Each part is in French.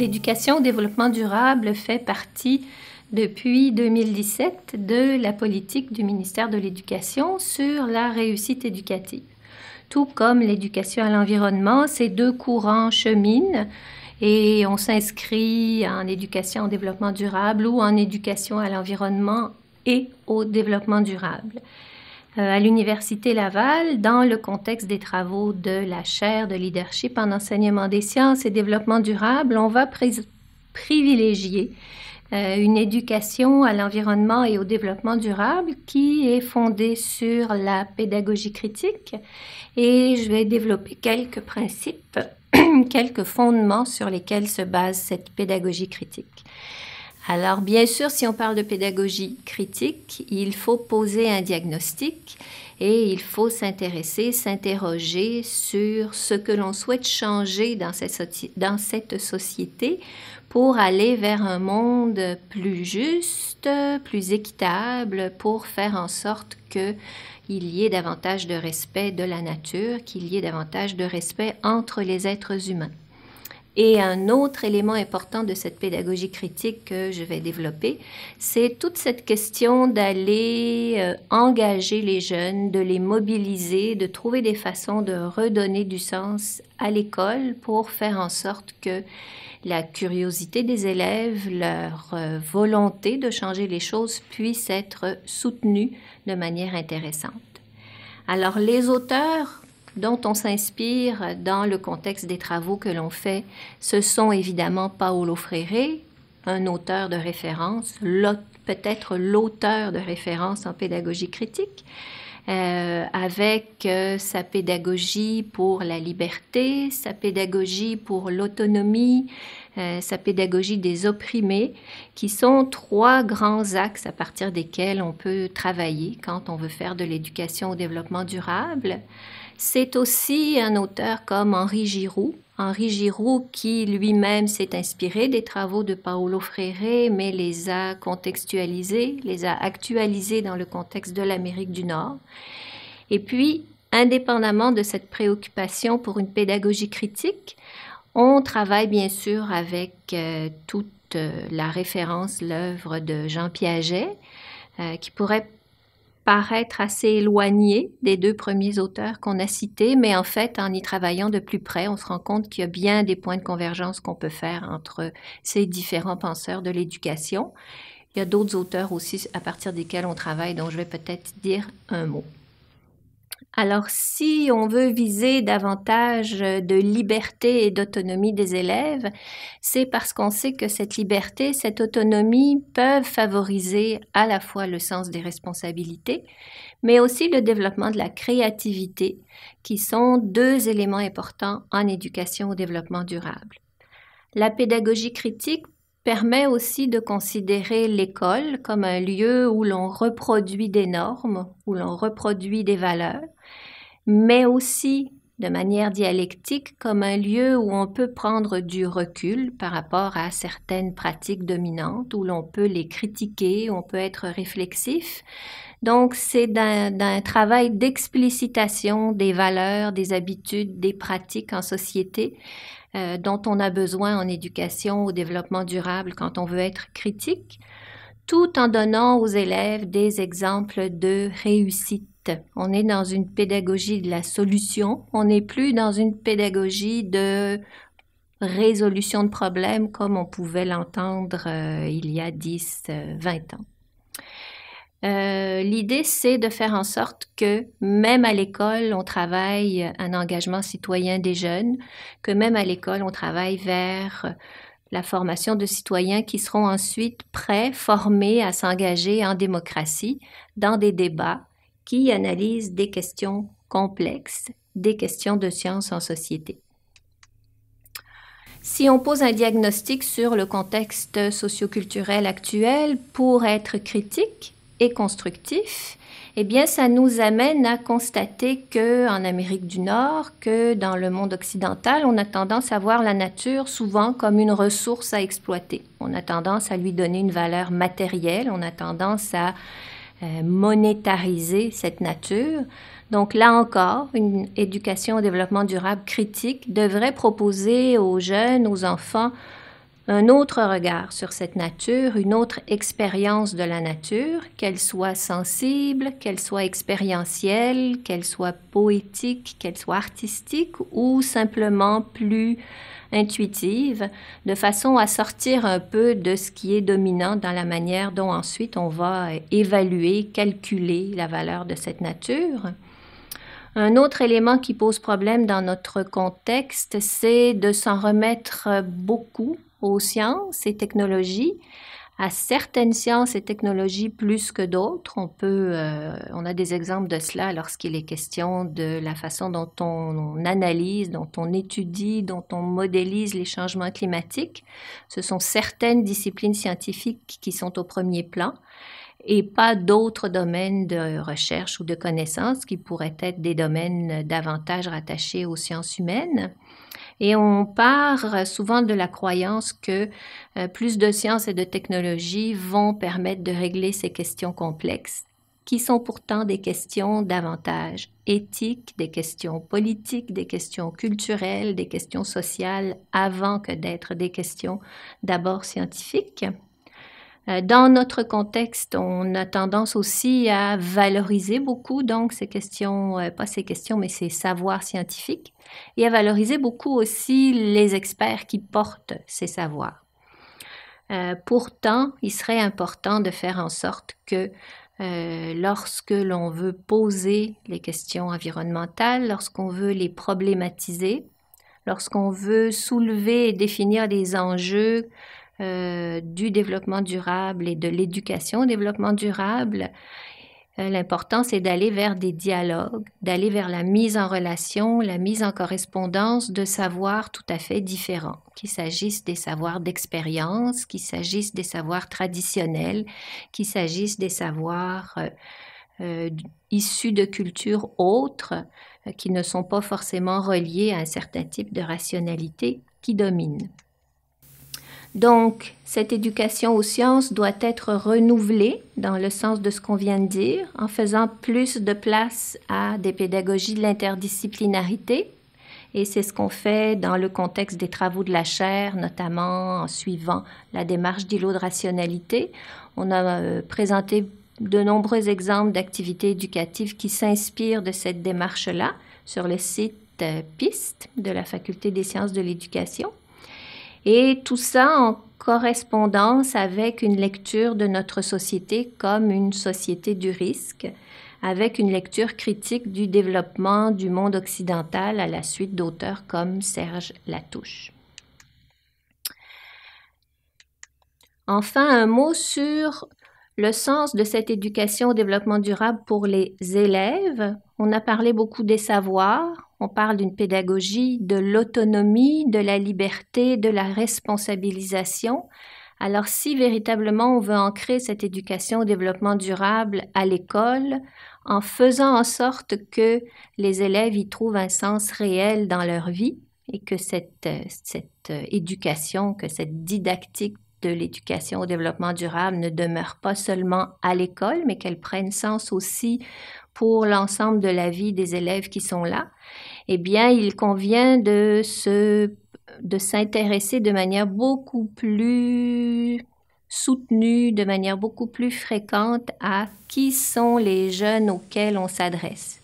L'éducation au développement durable fait partie depuis 2017 de la politique du ministère de l'Éducation sur la réussite éducative. Tout comme l'éducation à l'environnement, ces deux courants cheminent et on s'inscrit en éducation au développement durable ou en éducation à l'environnement et au développement durable. Euh, à l'Université Laval dans le contexte des travaux de la chaire de leadership en enseignement des sciences et développement durable. On va privilégier euh, une éducation à l'environnement et au développement durable qui est fondée sur la pédagogie critique et je vais développer quelques principes, quelques fondements sur lesquels se base cette pédagogie critique. Alors bien sûr, si on parle de pédagogie critique, il faut poser un diagnostic et il faut s'intéresser, s'interroger sur ce que l'on souhaite changer dans cette, société pour aller vers un monde plus juste, plus équitable, pour faire en sorte qu'il y ait davantage de respect de la nature, qu'il y ait davantage de respect entre les êtres humains. Et un autre élément important de cette pédagogie critique que je vais développer, c'est toute cette question d'aller euh, engager les jeunes, de les mobiliser, de trouver des façons de redonner du sens à l'école pour faire en sorte que la curiosité des élèves, leur euh, volonté de changer les choses puissent être soutenues de manière intéressante. Alors les auteurs dont on s'inspire dans le contexte des travaux que l'on fait, ce sont évidemment Paolo Freire, un auteur de référence, peut-être l'auteur de référence en pédagogie critique, euh, avec euh, sa pédagogie pour la liberté, sa pédagogie pour l'autonomie, euh, sa pédagogie des opprimés, qui sont trois grands axes à partir desquels on peut travailler quand on veut faire de l'éducation au développement durable. C'est aussi un auteur comme Henri Giroux. Henri Giroux qui lui-même s'est inspiré des travaux de Paolo Freire, mais les a contextualisés, les a actualisés dans le contexte de l'Amérique du Nord. Et puis, indépendamment de cette préoccupation pour une pédagogie critique, on travaille bien sûr avec euh, toute euh, la référence, l'œuvre de Jean Piaget, euh, qui pourrait paraître assez éloigné des deux premiers auteurs qu'on a cités, mais en fait, en y travaillant de plus près, on se rend compte qu'il y a bien des points de convergence qu'on peut faire entre ces différents penseurs de l'éducation. Il y a d'autres auteurs aussi à partir desquels on travaille, dont je vais peut-être dire un mot. Alors, si on veut viser davantage euh, de liberté et d'autonomie des élèves, c'est parce qu'on sait que cette liberté, cette autonomie peuvent favoriser à la fois le sens des responsabilités, mais aussi le développement de la créativité, qui sont deux éléments importants en éducation au développement durable. La pédagogie critique permet aussi de considérer l'école comme un lieu où l'on reproduit des normes, où l'on reproduit des valeurs, mais aussi de manière dialectique comme un lieu où on peut prendre du recul par rapport à certaines pratiques dominantes, où l'on peut les critiquer, on peut être réflexif. Donc, c'est d'un travail d'explicitation des valeurs, des habitudes, des pratiques en société euh, dont on a besoin en éducation au développement durable quand on veut être critique, tout en donnant aux élèves des exemples de réussite. On est dans une pédagogie de la solution, on n'est plus dans une pédagogie de résolution de problèmes comme on pouvait l'entendre euh, il y a 10, 20 euh, ans. Euh, l'idée, c'est de faire en sorte que même à l'école, on travaille un engagement citoyen des jeunes, que même à l'école, on travaille vers la formation de citoyens qui seront ensuite prêts, formés à s'engager en démocratie dans des débats qui analysent des questions complexes, des questions de science en société. Si on pose un diagnostic sur le contexte socioculturel actuel, pour être critique, et constructif, eh bien, ça nous amène à constater que en Amérique du Nord, que dans le monde occidental, on a tendance à voir la nature souvent comme une ressource à exploiter. On a tendance à lui donner une valeur matérielle, on a tendance à euh, monétariser cette nature. Donc là encore, une éducation au développement durable critique devrait proposer aux jeunes, aux enfants, un autre regard sur cette nature, une autre expérience de la nature, qu'elle soit sensible, qu'elle soit expérientielle, qu'elle soit poétique, qu'elle soit artistique ou simplement plus intuitive, de façon à sortir un peu de ce qui est dominant dans la manière dont ensuite on va évaluer, calculer la valeur de cette nature. Un autre élément qui pose problème dans notre contexte, c'est de s'en remettre beaucoup aux sciences et technologies, à certaines sciences et technologies plus que d'autres. On peut, euh, on a des exemples de cela lorsqu'il est question de la façon dont on, analyse, dont on étudie, dont on modélise les changements climatiques. Ce sont certaines disciplines scientifiques qui sont au premier plan et pas d'autres domaines de recherche ou de connaissances qui pourraient être des domaines davantage rattachés aux sciences humaines. Et on part euh, souvent de la croyance que euh, plus de sciences et de technologies vont permettre de régler ces questions complexes qui sont pourtant des questions davantage éthiques, des questions politiques, des questions culturelles, des questions sociales, avant que d'être des questions d'abord scientifiques. Euh, dans notre contexte, on a tendance aussi à valoriser beaucoup donc ces questions, euh, pas ces questions, mais ces savoirs scientifiques, et à valoriser beaucoup aussi les experts qui portent ces savoirs. Euh, pourtant, il serait important de faire en sorte que lorsque l'on veut poser les questions environnementales, lorsqu'on veut les problématiser, lorsqu'on veut soulever et définir des enjeux euh, du développement durable et de l'éducation au développement durable. Euh, l'important, c'est d'aller vers des dialogues, d'aller vers la mise en relation, la mise en correspondance de savoirs tout à fait différents, qu'il s'agisse des savoirs d'expérience, qu'il s'agisse des savoirs traditionnels, qu'il s'agisse des savoirs euh, issus de cultures autres qui ne sont pas forcément reliés à un certain type de rationalité qui domine. Donc, cette éducation aux sciences doit être renouvelée dans le sens de ce qu'on vient de dire, en faisant plus de place à des pédagogies de l'interdisciplinarité. Et c'est ce qu'on fait dans le contexte des travaux de la chaire, notamment en suivant la démarche d'îlot de rationalité. On a euh, présenté de nombreux exemples d'activités éducatives qui s'inspirent de cette démarche-là sur le site euh, PIST de la Faculté des sciences de l'éducation. Et tout ça en correspondance avec une lecture de notre société comme une société du risque, avec une lecture critique du développement du monde occidental à la suite d'auteurs comme Serge Latouche. Enfin, un mot sur le sens de cette éducation au développement durable pour les élèves. On a parlé beaucoup des savoirs, on parle d'une pédagogie de l'autonomie, de la liberté, de la responsabilisation. Alors si véritablement on veut ancrer cette éducation au développement durable à l'école, en faisant en sorte que les élèves y trouvent un sens réel dans leur vie et que cette, euh, euh, éducation, que cette didactique de l'éducation au développement durable ne demeure pas seulement à l'école, mais qu'elle prenne sens aussi pour l'ensemble de la vie des élèves qui sont là eh bien, il convient de de s'intéresser de manière beaucoup plus soutenue, de manière beaucoup plus fréquente à qui sont les jeunes auxquels on s'adresse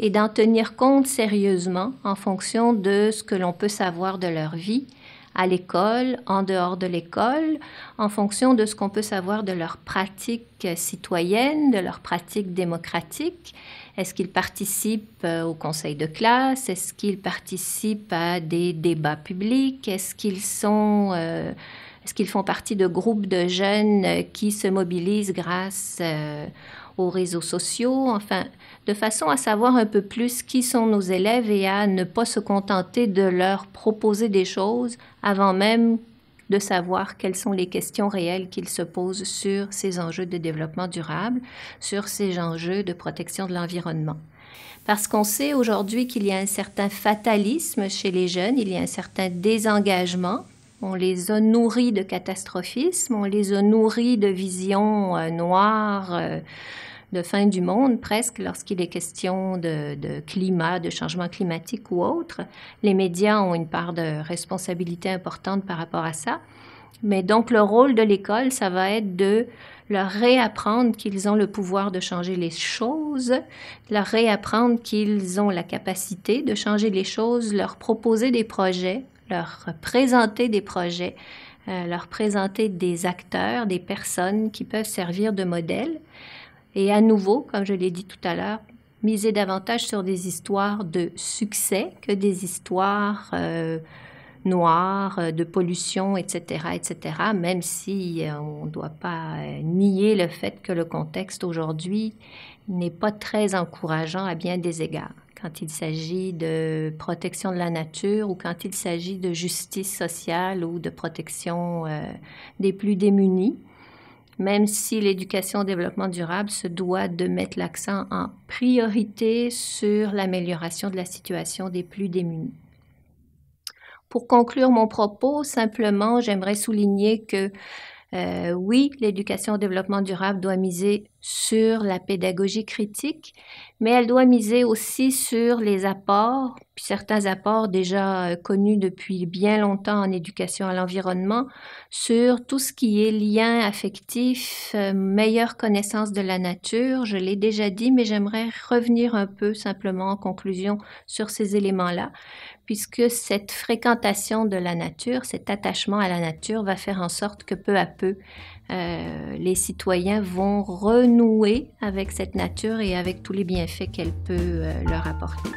et d'en tenir compte sérieusement en fonction de ce que l'on peut savoir de leur vie à l'école, en dehors de l'école, en fonction de ce qu'on peut savoir de leur pratique citoyenne, de leur pratique démocratique est-ce qu'ils participent euh, au conseil de classe Est-ce qu'ils participent à des débats publics Est-ce qu'ils sont... Euh, est-ce qu'ils font partie de groupes de jeunes euh, qui se mobilisent grâce aux réseaux sociaux, enfin, de façon à savoir un peu plus qui sont nos élèves et à ne pas se contenter de leur proposer des choses avant même de savoir quelles sont les questions réelles qu'ils se posent sur ces enjeux de développement durable, sur ces enjeux de protection de l'environnement. Parce qu'on sait aujourd'hui qu'il y a un certain fatalisme chez les jeunes, il y a un certain désengagement on les a nourris de catastrophisme, on les a nourris de visions euh, noires, euh, de fin du monde presque lorsqu'il est question de, climat, de changement climatique ou autre. Les médias ont une part de responsabilité importante par rapport à ça. Mais donc le rôle de l'école, ça va être de leur réapprendre qu'ils ont le pouvoir de changer les choses, leur réapprendre qu'ils ont la capacité de changer les choses, leur proposer des projets, leur présenter des projets, euh, leur présenter des acteurs, des personnes qui peuvent servir de modèles. Et à nouveau, comme je l'ai dit tout à l'heure, miser davantage sur des histoires de succès que des histoires euh, noires, euh, de pollution, etc., etc., même si euh, on ne doit pas nier le fait que le contexte aujourd'hui n'est pas très encourageant à bien des égards quand il s'agit de protection de la nature ou quand il s'agit de justice sociale ou de protection des plus démunis même si l'éducation au développement durable se doit de mettre l'accent en priorité sur l'amélioration de la situation des plus démunis. Pour conclure mon propos, simplement, j'aimerais souligner que euh, oui, l'éducation au développement durable doit miser sur la pédagogie critique, mais elle doit miser aussi sur les apports, certains apports déjà euh, connus depuis bien longtemps en éducation à l'environnement, sur tout ce qui est lien affectif, euh, meilleure connaissance de la nature. Je l'ai déjà dit, mais j'aimerais revenir un peu simplement en conclusion sur ces éléments-là puisque cette fréquentation de la nature, cet attachement à la nature va faire en sorte que peu à peu, euh, les citoyens vont renouer avec cette nature et avec tous les bienfaits qu'elle peut euh, leur apporter.